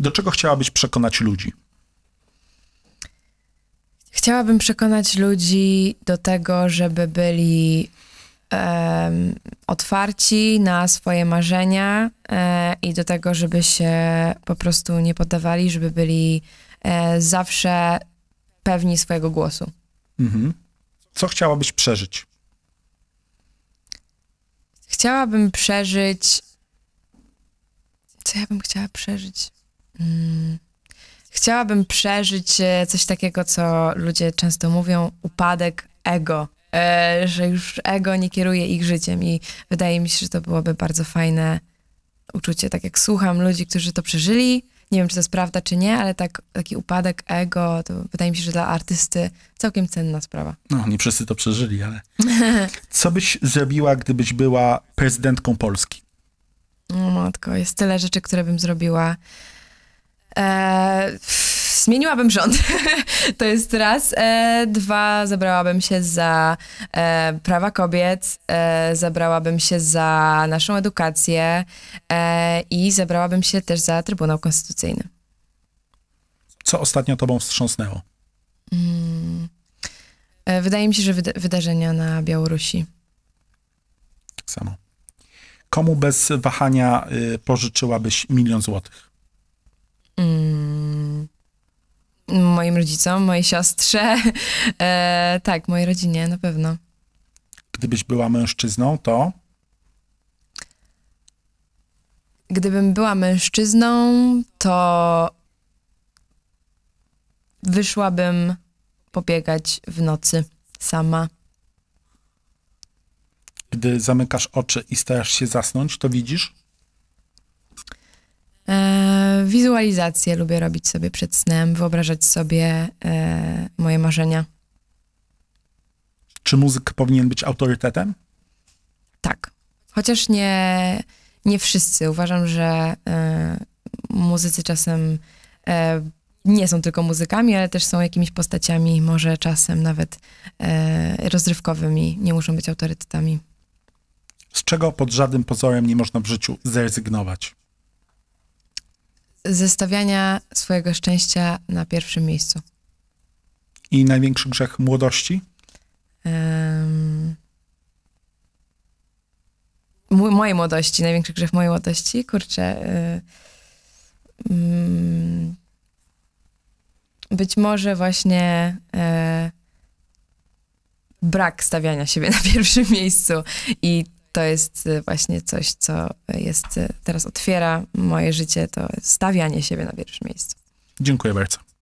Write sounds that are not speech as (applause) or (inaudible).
Do czego chciałabyś przekonać ludzi? Chciałabym przekonać ludzi do tego, żeby byli otwarci na swoje marzenia e, i do tego, żeby się po prostu nie poddawali, żeby byli e, zawsze pewni swojego głosu. Mhm. Co chciałabyś przeżyć? Chciałabym przeżyć. Co ja bym chciała przeżyć? Mm. chciałabym przeżyć e, coś takiego, co ludzie często mówią, upadek ego. E, że już ego nie kieruje ich życiem i wydaje mi się, że to byłoby bardzo fajne uczucie, tak jak słucham ludzi, którzy to przeżyli, nie wiem, czy to jest prawda, czy nie, ale tak, taki upadek ego, to wydaje mi się, że dla artysty całkiem cenna sprawa. No, nie wszyscy to przeżyli, ale... (laughs) Co byś zrobiła, gdybyś była prezydentką Polski? O matko, jest tyle rzeczy, które bym zrobiła. E, zmieniłabym rząd. (laughs) to jest raz. E, dwa, zabrałabym się za e, prawa kobiet, e, zabrałabym się za naszą edukację e, i zabrałabym się też za Trybunał Konstytucyjny. Co ostatnio tobą wstrząsnęło? Hmm. Wydaje mi się, że wyda wydarzenia na Białorusi. Tak samo. Komu bez wahania y, pożyczyłabyś milion złotych? moim rodzicom, mojej siostrze, (laughs) e, tak, mojej rodzinie na pewno. Gdybyś była mężczyzną, to? Gdybym była mężczyzną, to wyszłabym pobiegać w nocy sama. Gdy zamykasz oczy i starasz się zasnąć, to widzisz? Wizualizacje lubię robić sobie przed snem, wyobrażać sobie e, moje marzenia. Czy muzyk powinien być autorytetem? Tak. Chociaż nie, nie wszyscy. Uważam, że e, muzycy czasem e, nie są tylko muzykami, ale też są jakimiś postaciami, może czasem nawet e, rozrywkowymi. Nie muszą być autorytetami. Z czego pod żadnym pozorem nie można w życiu zrezygnować? zestawiania swojego szczęścia na pierwszym miejscu. I największy grzech młodości? Um, mojej młodości, największy grzech mojej młodości, kurczę. Y, mm, być może właśnie e, brak stawiania siebie na pierwszym miejscu i to jest y, właśnie coś, co jest y, teraz otwiera moje życie, to stawianie siebie na pierwszym miejscu. Dziękuję bardzo.